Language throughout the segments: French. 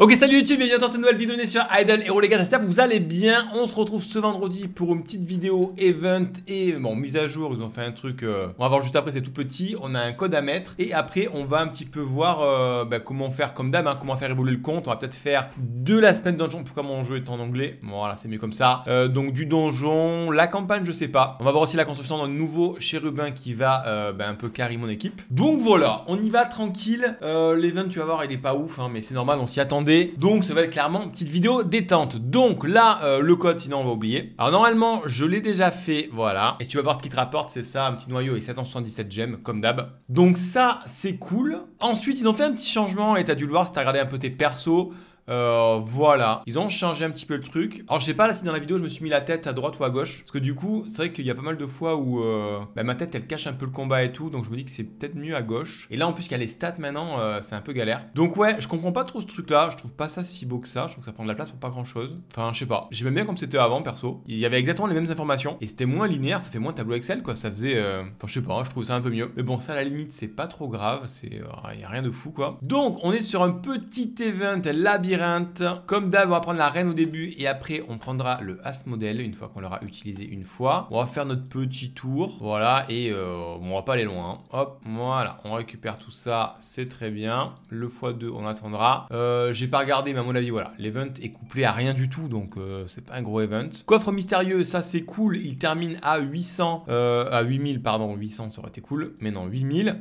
Ok salut YouTube bienvenue dans cette nouvelle vidéo on sur Idle Hero les gars j'espère que vous allez bien On se retrouve ce vendredi pour une petite vidéo event et bon mise à jour ils ont fait un truc euh, On va voir juste après c'est tout petit On a un code à mettre et après on va un petit peu voir euh, bah, comment faire comme d'hab hein, Comment faire évoluer le compte On va peut-être faire de la semaine donjon Pourquoi mon jeu est en anglais bon, Voilà c'est mieux comme ça euh, Donc du donjon, la campagne je sais pas On va voir aussi la construction d'un nouveau chérubin qui va bah, un peu carry mon équipe Donc voilà on y va tranquille L'event tu vas voir il est pas ouf hein, mais c'est normal on s'y attend donc ça va être clairement une petite vidéo détente. Donc là, euh, le code, sinon on va oublier. Alors normalement, je l'ai déjà fait, voilà. Et tu vas voir ce qui te rapporte, c'est ça, un petit noyau et 777 gemmes, comme d'hab. Donc ça, c'est cool. Ensuite, ils ont fait un petit changement, et t'as dû le voir si t'as regardé un peu tes persos. Euh, voilà, ils ont changé un petit peu le truc. Alors je sais pas là si dans la vidéo je me suis mis la tête à droite ou à gauche, parce que du coup c'est vrai qu'il y a pas mal de fois où euh, bah, ma tête elle cache un peu le combat et tout, donc je me dis que c'est peut-être mieux à gauche. Et là en plus qu'il y a les stats maintenant, euh, c'est un peu galère. Donc ouais, je comprends pas trop ce truc là, je trouve pas ça si beau que ça, je trouve que ça prend de la place pour pas grand chose. Enfin je sais pas, j'aime bien comme c'était avant perso. Il y avait exactement les mêmes informations et c'était moins linéaire, ça fait moins tableau Excel quoi, ça faisait... Enfin je sais pas, je trouve ça un peu mieux. Mais bon ça à la limite c'est pas trop grave, c'est... Il y a rien de fou quoi. Donc on est sur un petit event labyrinthe comme d'hab, on va prendre la reine au début et après, on prendra le as modèle une fois qu'on l'aura utilisé une fois. On va faire notre petit tour. Voilà, et euh, on va pas aller loin. Hein. Hop, voilà, on récupère tout ça, c'est très bien. Le x2, on attendra. Euh, j'ai pas regardé, mais à mon avis, voilà, l'event est couplé à rien du tout, donc euh, c'est pas un gros event. Coffre mystérieux, ça c'est cool, il termine à 800, à 8000, pardon, 800 ça aurait été cool, mais non, 8000.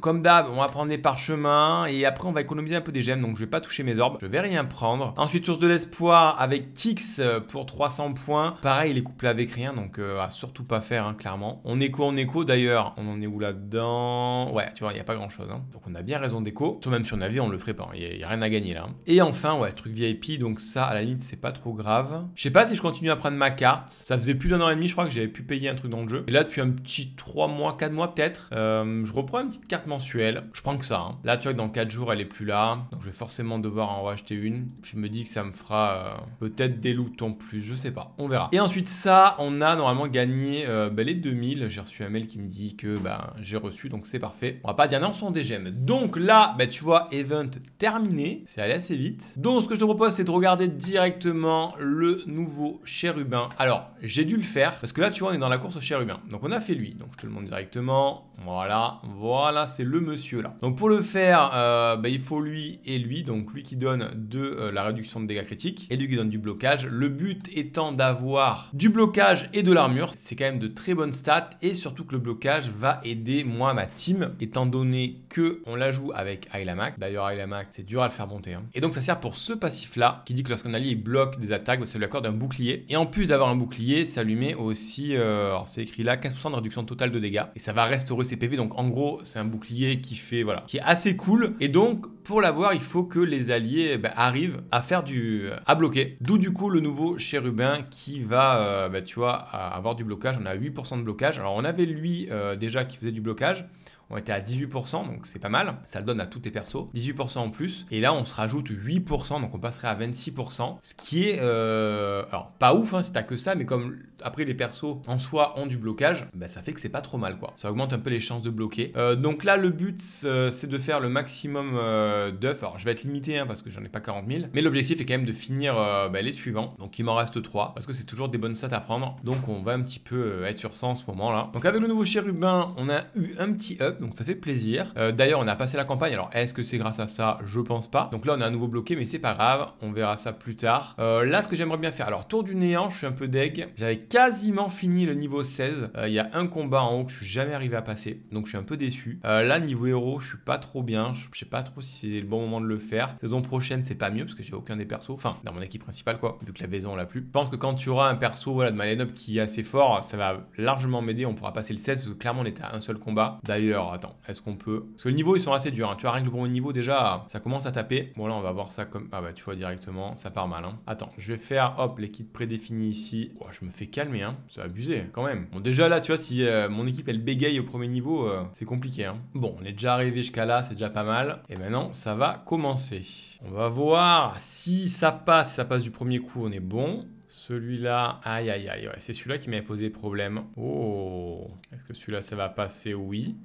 comme d'hab, on va prendre des parchemins et après, on va économiser un peu des gemmes, donc je vais pas toucher mes orbes. Je vais rien prendre. Ensuite, source de l'espoir avec Tix euh, pour 300 points. Pareil, il est couplé avec rien, donc euh, à surtout pas faire, hein, clairement. On écho, on écho d'ailleurs. On en est où là-dedans Ouais, tu vois, il n'y a pas grand-chose. Hein. Donc on a bien raison d'écho. Sauf même sur vie on le ferait pas. Hein. Il n'y a, rien à gagner là. Et enfin, ouais, truc VIP, donc ça, à la limite, c'est pas trop grave. Je sais pas si je continue à prendre ma carte. Ça faisait plus d'un an et demi, je crois, que j'avais pu payer un truc dans le jeu. Et là, depuis un petit 3 mois, 4 mois peut-être, euh, je reprends une petite carte mensuelle. Je prends que ça. Là, tu vois que dans 4 jours, elle est plus là. Donc je vais forcément devoir en racheter une. Je me dis que ça me fera euh, peut-être des loot en plus, je sais pas, on verra. Et ensuite ça, on a normalement gagné euh, bah, les 2000. J'ai reçu un mail qui me dit que bah, j'ai reçu, donc c'est parfait. On va pas dire non sans gemmes. Donc là, bah, tu vois, event terminé, c'est allé assez vite. Donc ce que je te propose, c'est de regarder directement le nouveau chérubin. Alors, j'ai dû le faire, parce que là, tu vois, on est dans la course au chérubin. Donc on a fait lui, donc je te le montre directement. Voilà, voilà, c'est le monsieur là. Donc pour le faire, euh, bah, il faut lui et lui, donc lui qui donne de euh, la réduction de dégâts critiques et du donne du blocage. Le but étant d'avoir du blocage et de l'armure. C'est quand même de très bonnes stats et surtout que le blocage va aider moi ma team étant donné que on la joue avec Mac. D'ailleurs Mac, c'est dur à le faire monter. Hein. Et donc ça sert pour ce passif là qui dit que lorsqu'un allié bloque des attaques, bah, ça lui accorde un bouclier. Et en plus d'avoir un bouclier, ça lui met aussi, euh, c'est écrit là, 15% de réduction totale de dégâts. Et ça va restaurer ses PV. Donc en gros c'est un bouclier qui fait, voilà, qui est assez cool. Et donc pour l'avoir, il faut que les alliés eh ben, arrivent à faire du... Euh, à bloquer. D'où du coup le nouveau chérubin qui va, euh, bah, tu vois, avoir du blocage. On a 8% de blocage. Alors on avait lui euh, déjà qui faisait du blocage. On était à 18%, donc c'est pas mal. Ça le donne à tous tes persos. 18% en plus. Et là, on se rajoute 8%, donc on passerait à 26%. Ce qui est, alors pas ouf hein, si t'as que ça, mais comme après les persos en soi ont du blocage, bah, ça fait que c'est pas trop mal quoi. Ça augmente un peu les chances de bloquer. donc là, le but, c'est de faire le maximum euh, Alors je vais être limité hein, parce que j'en ai pas 40 000. Mais l'objectif est quand même de finir euh, bah, les suivants. Donc il m'en reste 3 parce que c'est toujours des bonnes stats à prendre. Donc on va un petit peu euh, être sur 100 en ce moment là. Donc avec le nouveau chérubin, on a eu un petit up. Donc ça fait plaisir. D'ailleurs on a passé la campagne. Alors est-ce que c'est grâce à ça Je pense pas. Donc là on a un nouveau bloqué mais c'est pas grave. On verra ça plus tard. là ce que j'aimerais bien faire. Alors tour du néant, je suis un peu deg. J'avais quasiment fini le niveau 16. Il y a un combat en haut que je suis jamais arrivé à passer. Donc je suis un peu déçu. là niveau héros, je suis pas trop bien. Je sais pas trop si c'est c'est le bon moment de le faire. Saison prochaine, c'est pas mieux parce que j'ai aucun des persos. Enfin, dans mon équipe principale, quoi, vu que la maison on l'a plus. Je pense que quand tu auras un perso voilà, de up qui est assez fort, ça va largement m'aider. On pourra passer le 16 parce que clairement, on était à un seul combat. D'ailleurs, attends, est-ce qu'on peut. Parce que le niveau, ils sont assez durs. Hein. Tu arrives au pour le niveau, déjà, ça commence à taper. Bon, là, on va voir ça comme. Ah bah, tu vois directement, ça part mal. Hein. Attends, je vais faire, hop, l'équipe prédéfinie ici. je me fais calmer, hein. C'est abusé, quand même. Bon, déjà là, tu vois, si euh, mon équipe, elle bégaye au premier niveau, euh, c'est compliqué. Hein. Bon, on est déjà arrivé jusqu'à là, c'est déjà pas mal. Et maintenant, ça va commencer. On va voir si ça passe. Si ça passe du premier coup, on est bon. Celui-là, aïe aïe aïe, c'est celui-là qui m'avait posé problème. Oh, est-ce que celui-là ça va passer Oui.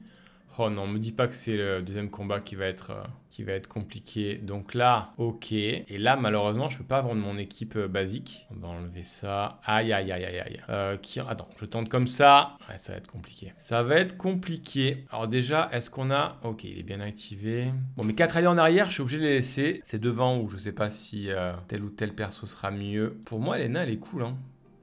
Oh non, me dis pas que c'est le deuxième combat qui va être euh, qui va être compliqué. Donc là, ok. Et là, malheureusement, je peux pas vendre mon équipe euh, basique. On va enlever ça. Aïe, aïe, aïe, aïe, aïe. Euh, qui... Attends, je tente comme ça. Ouais, ça va être compliqué. Ça va être compliqué. Alors déjà, est-ce qu'on a... Ok, il est bien activé. Bon, mes quatre alliés en arrière, je suis obligé de les laisser. C'est devant ou je sais pas si tel ou tel perso sera mieux. Pour moi, l'ENA, elle est cool. Hein.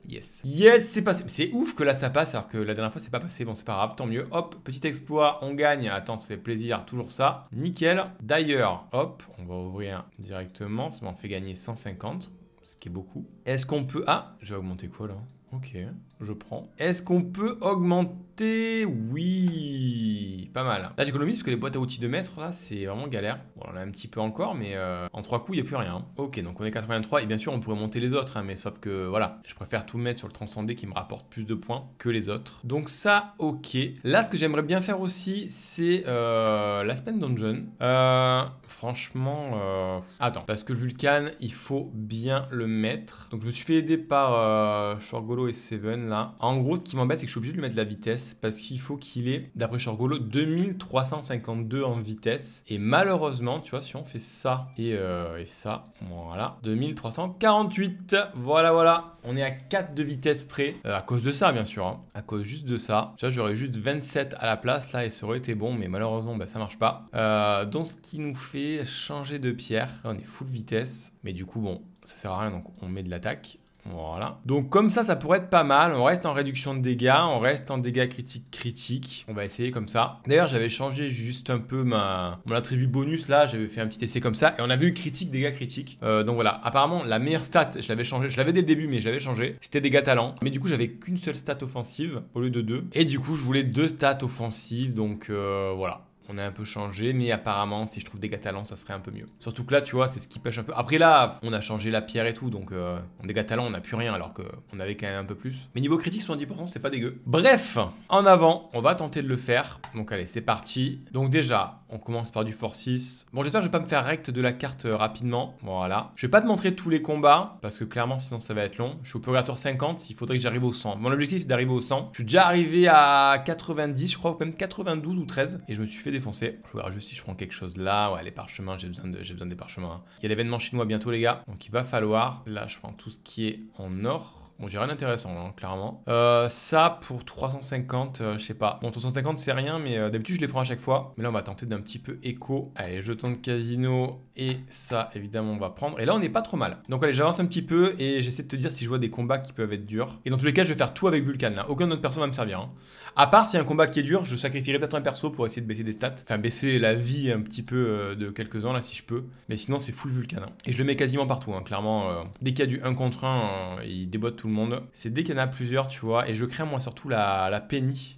Yes. Yes, c'est passé. C'est ouf que là ça passe alors que la dernière fois c'est pas passé. Bon, c'est pas grave, tant mieux. Hop, petit exploit, on gagne. Attends, ça fait plaisir, toujours ça. Nickel. D'ailleurs, hop, on va ouvrir directement. Ça m'en fait gagner 150, ce qui est beaucoup. Est-ce qu'on peut. Ah, je vais augmenter quoi là Ok, je prends. Est-ce qu'on peut augmenter oui, pas mal. Hein. Là j'économise parce que les boîtes à outils de maître, là c'est vraiment galère. Bon, on en a un petit peu encore, mais euh, en trois coups, il n'y a plus rien. Hein. Ok, donc on est 83, et bien sûr on pourrait monter les autres, hein, mais sauf que voilà, je préfère tout mettre sur le transcendé qui me rapporte plus de points que les autres. Donc ça, ok. Là ce que j'aimerais bien faire aussi, c'est euh, la semaine dungeon. Euh, franchement, attends, parce que Vulcan, il faut bien le mettre. Donc je me suis fait aider par Shorgolo et Seven là. En gros, ce qui m'embête, c'est que je suis obligé de lui mettre la vitesse parce qu'il faut qu'il ait, d'après Chorgolo, 2352 en vitesse. Et malheureusement, tu vois, si on fait ça et, euh, ça, voilà, 2348. Voilà, voilà. On est à 4 de vitesse près, euh, à cause de ça, bien sûr. Hein. À cause juste de ça. Tu vois, j'aurais juste 27 à la place, là, et ça aurait été bon, mais malheureusement, ça bah, ça marche pas. Euh, donc, ce qui nous fait changer de pierre. Là, on est full vitesse. Mais du coup, bon, ça sert à rien, donc on met de l'attaque. Voilà. Donc comme ça, ça pourrait être pas mal. On reste en réduction de dégâts, on reste en dégâts critiques critiques. On va essayer comme ça. D'ailleurs, j'avais changé juste un peu ma mon attribut bonus là. J'avais fait un petit essai comme ça et on a vu critique dégâts critiques. Euh, donc voilà. Apparemment, la meilleure stat, je l'avais changé. Je l'avais dès le début, mais je l'avais changé. C'était dégâts talents Mais du coup, j'avais qu'une seule stat offensive au lieu de deux. Et du coup, je voulais deux stats offensives. Donc euh, voilà on a un peu changé, mais apparemment, si je trouve des ça serait un peu mieux. Surtout que là, tu vois, c'est ce qui pêche un peu. Après là, on a changé la pierre et tout, donc euh, on en dégâts on n'a plus rien, alors qu'on avait quand même un peu plus. Mais niveau critique, 70%, c'est pas dégueu. Bref, en avant, on va tenter de le faire. Donc allez, c'est parti. Donc déjà, on commence par du fort 6 Bon, j'espère que je vais pas me faire recte de la carte euh, rapidement. Voilà. Je vais pas te montrer tous les combats, parce que clairement, sinon ça va être long. Je suis au purgatoire 50, il faudrait que j'arrive au 100. Mon objectif, c'est d'arriver au 100. Je suis déjà arrivé à 90, je crois, ou même 92 ou 13, et je me suis fait défoncer. Je verrai juste si je prends quelque chose là. Ouais, les parchemins, j'ai besoin, de, besoin des parchemins. Hein. Il y a l'événement chinois bientôt, les gars. Donc il va falloir. Là, je prends tout ce qui est en or. Bon, j'ai rien d'intéressant, hein, clairement. Euh, ça, pour 350, euh, je sais pas. Bon, 350, c'est rien, mais euh, d'habitude, je les prends à chaque fois. Mais là, on va tenter d'un petit peu écho. Allez, jetons de casino et ça, évidemment, on va prendre. Et là, on n'est pas trop mal. Donc, allez, j'avance un petit peu et j'essaie de te dire si je vois des combats qui peuvent être durs. Et dans tous les cas, je vais faire tout avec Vulcan, Aucun autre perso va me servir. Hein. À part, si y a un combat qui est dur, je sacrifierai peut-être un perso pour essayer de baisser des stats. Enfin, baisser la vie un petit peu de quelques-uns, là, si je peux. Mais sinon, c'est full Vulcan. Hein. Et je le mets quasiment partout, clairement. dès qu'il y a du 1 contre 1, il déboîte tout monde. C'est dès qu'il y en a plusieurs, tu vois. Et je crains moi surtout la, la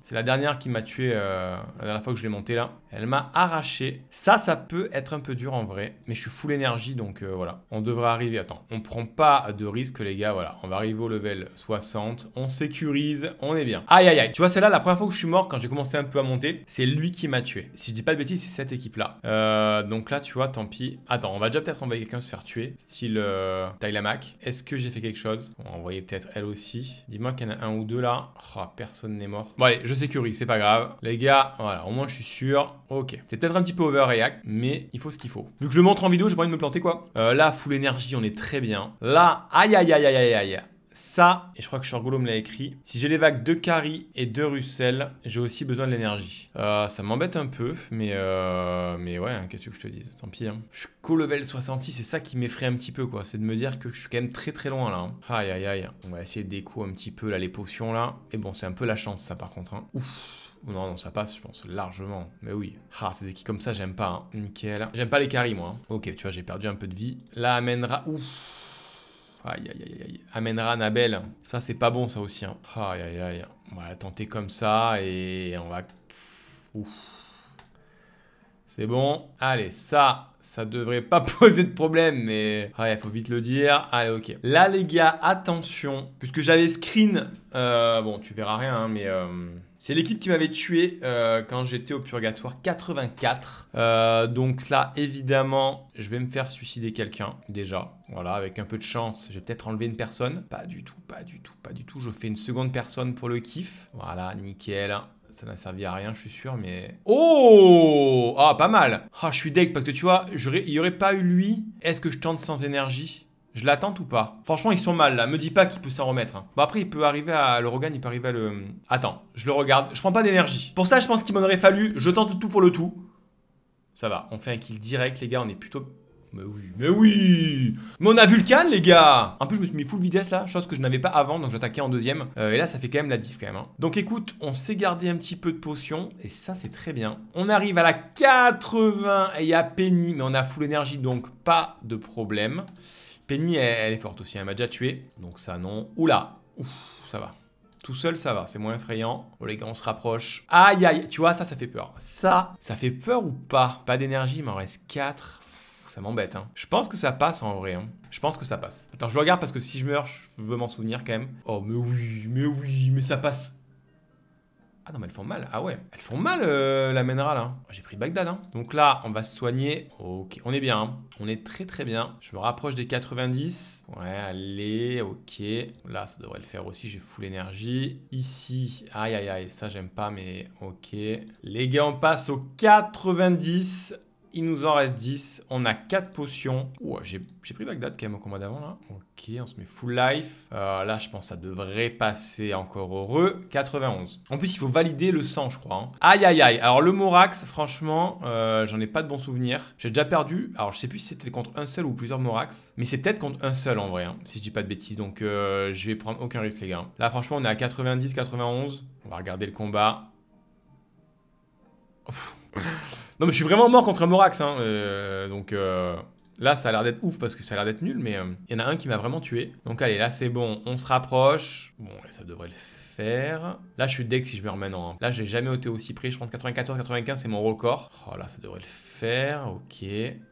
C'est la dernière qui m'a tué euh, la dernière fois que je l'ai monté là. Elle m'a arraché. Ça, ça peut être un peu dur en vrai. Mais je suis full énergie, donc euh, voilà. On devrait arriver. Attends, on prend pas de risque, les gars. Voilà, on va arriver au level 60. On sécurise. On est bien. Aïe, aïe, aïe. Tu vois, celle-là, la première fois que je suis mort, quand j'ai commencé un peu à monter, c'est lui qui m'a tué. Si je dis pas de bêtises, c'est cette équipe-là. Euh, donc là, tu vois, tant pis. Attends, on va déjà peut-être envoyer quelqu'un se faire tuer. Style euh, Mac. Est-ce que j'ai fait quelque chose On va envoyer peut-être elle aussi. Dis-moi qu'il y en a un ou deux là. Oh, personne n'est mort. Bon, allez, je sécurise. C'est pas grave. Les gars, voilà, au moins, je suis sûr. Ok. C'est peut-être un petit peu overreact, mais il faut ce qu'il faut. Vu que je le montre en vidéo, j'ai pas envie de me planter quoi. Euh, là, full énergie, on est très bien. Là, aïe aïe aïe aïe aïe aïe ça, et je crois que Shorgolo me l'a écrit, si j'ai les vagues de Kari et de Russell, j'ai aussi besoin de l'énergie. Euh, ça m'embête un peu, mais euh, mais ouais, hein, qu'est-ce que je te dise, tant pis. Hein. Je suis qu'au level 66, c'est ça qui m'effraie un petit peu, quoi. C'est de me dire que je suis quand même très très loin, là. Hein. Aïe, aïe, aïe. On va essayer déco un petit peu, là, les potions, là. Et bon, c'est un peu la chance, ça, par contre. Ouf. Non, non, ça passe, je pense, largement. Mais oui. Ah, ces équipes comme ça, j'aime pas. Hein. Nickel. J'aime pas les caries, moi. Hein. Ok, tu vois, j'ai perdu un peu de vie. Là, amènera... Ouf Aïe, aïe, aïe, aïe. Amènera Nabel. Ça, c'est pas bon, ça aussi. Hein. Aïe, aïe, aïe. On va la tenter comme ça et on va... Ouf. C'est bon. Allez, ça, ça devrait pas poser de problème, mais... Ouais, faut vite le dire. Allez, ok. Là, les gars, attention. Puisque j'avais screen... Euh, bon, tu verras rien, hein, mais... Euh, c'est l'équipe qui m'avait tué euh, quand j'étais au purgatoire 84. Euh, donc là, évidemment, je vais me faire suicider quelqu'un déjà. Voilà, avec un peu de chance, j'ai peut-être enlevé une personne. Pas du tout, pas du tout, pas du tout. Je fais une seconde personne pour le kiff. Voilà, nickel. Ça n'a servi à rien, je suis sûr, mais... Oh Ah, pas mal Ah, je suis deg, parce que tu vois, il n'y aurait pas eu lui. Est-ce que je tente sans énergie je l'attends ou pas Franchement, ils sont mal là. Me dis pas qu'il peut s'en remettre. Hein. Bon, après, il peut arriver à le Rogan, il peut arriver à le. Attends, je le regarde. Je prends pas d'énergie. Pour ça, je pense qu'il m'en aurait fallu. Je tente tout pour le tout. Ça va, on fait un kill direct, les gars. On est plutôt. Mais oui, mais oui Mais on a Vulcan, les gars En plus, je me suis mis full vitesse là, chose que je n'avais pas avant, donc j'attaquais en deuxième. Euh, et là, ça fait quand même la diff quand même. Hein. Donc écoute, on s'est gardé un petit peu de potion, et ça, c'est très bien. On arrive à la 80, et il y a Penny, mais on a full énergie, donc pas de problème. Penny, elle, est forte aussi. Hein, elle m'a déjà tué. Donc ça, non. Oula. Ouf, ça va. Tout seul, ça va, c'est moins effrayant. Bon, oh, les gars, on se rapproche. Aïe, aïe, tu vois, ça, ça fait peur. Ça, ça fait peur ou pas Pas d'énergie, il m'en reste 4. Ça m'embête, hein. Je pense que ça passe en vrai, hein. Je pense que ça passe. Attends, je regarde parce que si je meurs, je veux m'en souvenir quand même. Oh, mais oui, mais oui, mais ça passe ah non, mais elles font mal. Ah ouais, elles font mal, euh, la mènera là. Hein. J'ai pris Bagdad, hein. Donc là, on va se soigner. Ok, on est bien, hein. On est très, très bien. Je me rapproche des 90. Ouais, allez, ok. Là, ça devrait le faire aussi. J'ai full énergie. Ici, aïe, aïe, aïe. Ça, j'aime pas, mais ok. Les gars, on passe aux 90. Il nous en reste 10. On a 4 potions. Oh, j'ai pris Bagdad quand même au combat d'avant là. Ok, on se met full life. Euh, là, je pense que ça devrait passer encore heureux. 91. En plus, il faut valider le sang, je crois. Hein. Aïe, aïe, aïe. Alors, le Morax, franchement, euh, j'en ai pas de bons souvenirs. J'ai déjà perdu. Alors, je sais plus si c'était contre un seul ou plusieurs Morax. Mais c'est peut-être contre un seul en vrai, hein, si je dis pas de bêtises. Donc, euh, je vais prendre aucun risque, les gars. Là, franchement, on est à 90, 91. On va regarder le combat. Non, mais je suis vraiment mort contre Morax, hein, euh, donc euh, là, ça a l'air d'être ouf parce que ça a l'air d'être nul, mais il euh, y en a un qui m'a vraiment tué. Donc allez, là, c'est bon, on se rapproche. Bon, ça devrait le faire. Là, je suis deck si je me remets. Hein. Là, j'ai jamais ôté aussi près. Je pense 94-95, c'est mon record. Oh là, ça devrait le faire. Ok.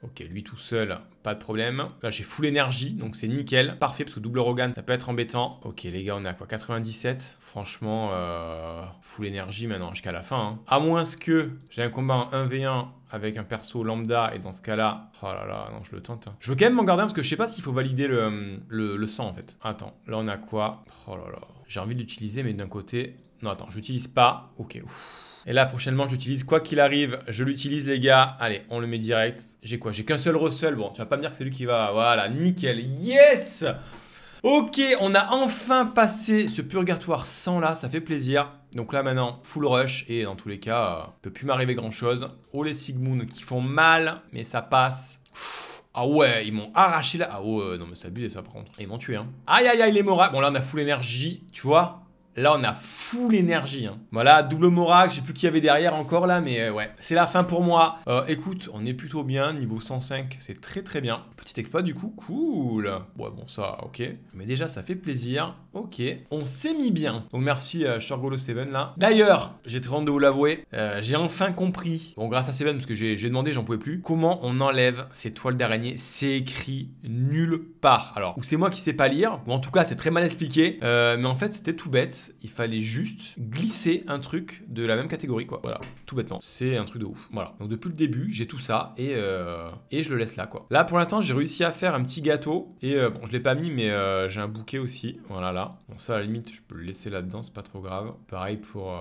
Ok, lui tout seul, pas de problème. Là, j'ai full énergie, donc c'est nickel. Parfait, parce que double Rogan, ça peut être embêtant. Ok, les gars, on est à quoi 97 Franchement, euh, full énergie maintenant, jusqu'à la fin. Hein. À moins que j'ai un combat en 1v1 avec un perso lambda et dans ce cas-là, oh là là, non, je le tente. Hein. Je veux quand même m'en garder un parce que je sais pas s'il faut valider le, le, sang en fait. Attends, là on a quoi Oh là là, j'ai envie d'utiliser, mais d'un côté, non, attends, j'utilise pas. Ok, ouf. Et là, prochainement, j'utilise quoi qu'il arrive. Je l'utilise, les gars. Allez, on le met direct. J'ai quoi J'ai qu'un seul Russell. Bon, tu vas pas me dire que c'est lui qui va. Voilà, nickel. Yes Ok, on a enfin passé ce purgatoire sans là, ça fait plaisir. Donc là maintenant, full rush et dans tous les cas, ne euh, peut plus m'arriver grand chose. Oh les Sigmund qui font mal, mais ça passe. ah ouais, ils m'ont arraché là. Ah ouais, non mais c'est abusé ça par contre. Ils m'ont tué hein. Aïe aïe aïe les morales. Bon là on a full énergie, tu vois. Là, on a full l'énergie, hein. Voilà, double morage j'ai plus qu'il y avait derrière encore là, mais euh, ouais, c'est la fin pour moi. Euh, écoute, on est plutôt bien, niveau 105, c'est très très bien. Petit exploit du coup, cool. bon, ça, ok. Mais déjà, ça fait plaisir. Ok, on s'est mis bien. Donc merci euh, Golo Steven, là. D'ailleurs, j'ai très honte de vous l'avouer, euh, j'ai enfin compris, bon, grâce à Seven, parce que j'ai demandé, j'en pouvais plus, comment on enlève ces toiles d'araignée. C'est écrit nulle part. Alors, ou c'est moi qui sais pas lire, ou en tout cas, c'est très mal expliqué, mais en fait, c'était tout bête il fallait juste glisser un truc de la même catégorie, quoi. Voilà, tout bêtement. C'est un truc de ouf. Voilà. Donc depuis le début, j'ai tout ça et, euh, et je le laisse là, quoi. Là, pour l'instant, j'ai réussi à faire un petit gâteau et euh, bon, je l'ai pas mis, mais euh, j'ai un bouquet aussi. Voilà, là. Bon, ça, à la limite, je peux le laisser là-dedans, c'est pas trop grave. Pareil pour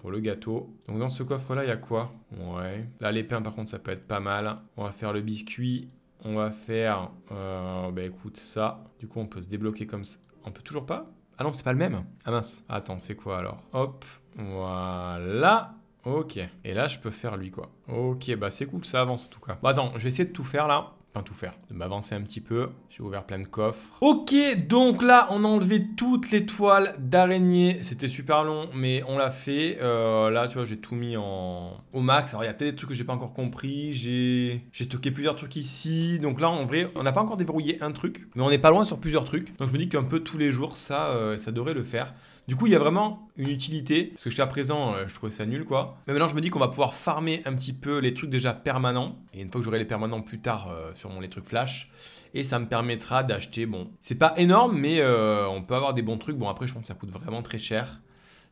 pour le gâteau. Donc dans ce coffre-là, il y a quoi Ouais. Là, les pains, par contre, ça peut être pas mal. On va faire le biscuit. On va faire... bah écoute, ça. Du coup, on peut se débloquer comme ça. On peut toujours pas ah non, c'est pas le même. Ah mince. Attends, c'est quoi alors Hop, voilà. Ok. Et là, je peux faire lui, quoi. Ok, bah c'est cool, ça avance en tout cas. Bah attends, je vais essayer de tout faire là enfin tout faire, de m'avancer un petit peu. J'ai ouvert plein de coffres. Ok, donc là, on a enlevé toutes les toiles d'araignée. C'était super long, mais on l'a fait. Euh, là, tu vois, j'ai tout mis en... au max. Alors, il y a peut-être des trucs que j'ai pas encore compris. J'ai toqué plusieurs trucs ici. Donc là, en vrai, on n'a pas encore déverrouillé un truc, mais on n'est pas loin sur plusieurs trucs. Donc, je me dis qu'un peu tous les jours, ça, euh, ça devrait le faire. Du coup, il y a vraiment une utilité, parce que jusqu'à présent, euh, je trouvais ça nul, quoi. Mais maintenant, je me dis qu'on va pouvoir farmer un petit peu les trucs déjà permanents. Et une fois que j'aurai les permanents plus tard euh, sur mon les trucs flash, et ça me permettra d'acheter, bon, c'est pas énorme, mais euh, on peut avoir des bons trucs. Bon, après, je pense que ça coûte vraiment très cher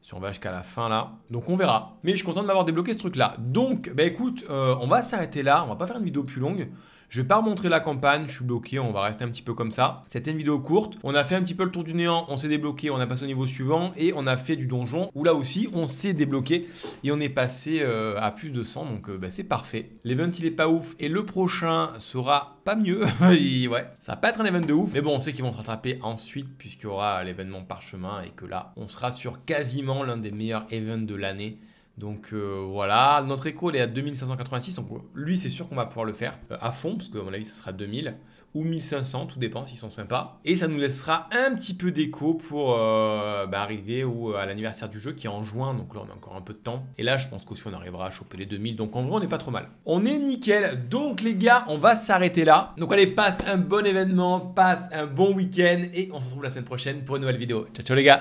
si on va jusqu'à la fin là. Donc on verra. Mais je suis content de m'avoir débloqué ce truc là. Donc, bah écoute, on va s'arrêter là. On va pas faire une vidéo plus longue. Je vais pas remontrer la campagne, je suis bloqué, on va rester un petit peu comme ça. C'était une vidéo courte. On a fait un petit peu le tour du néant, on s'est débloqué, on a passé au niveau suivant et on a fait du donjon où là aussi on s'est débloqué et on est passé euh, à plus de 100 donc euh, bah, c'est parfait. L'event il est pas ouf et le prochain sera pas mieux. ouais, ça va pas être un event de ouf mais bon on sait qu'ils vont se rattraper ensuite puisqu'il y aura l'événement parchemin et que là on sera sur quasiment l'un des meilleurs events de l'année. Donc euh, voilà, notre écho est à 2586, donc lui c'est sûr qu'on va pouvoir le faire euh, à fond, parce à mon avis ça sera 2000 ou 1500, tout dépend s'ils sont sympas. Et ça nous laissera un petit peu d'écho pour euh, bah, arriver à l'anniversaire du jeu qui est en juin, donc là on a encore un peu de temps. Et là je pense qu'aussi on arrivera à choper les 2000, donc en gros on n'est pas trop mal. On est nickel, donc les gars on va s'arrêter là. Donc allez, passe un bon événement, passe un bon week-end et on se retrouve la semaine prochaine pour une nouvelle vidéo. Ciao ciao les gars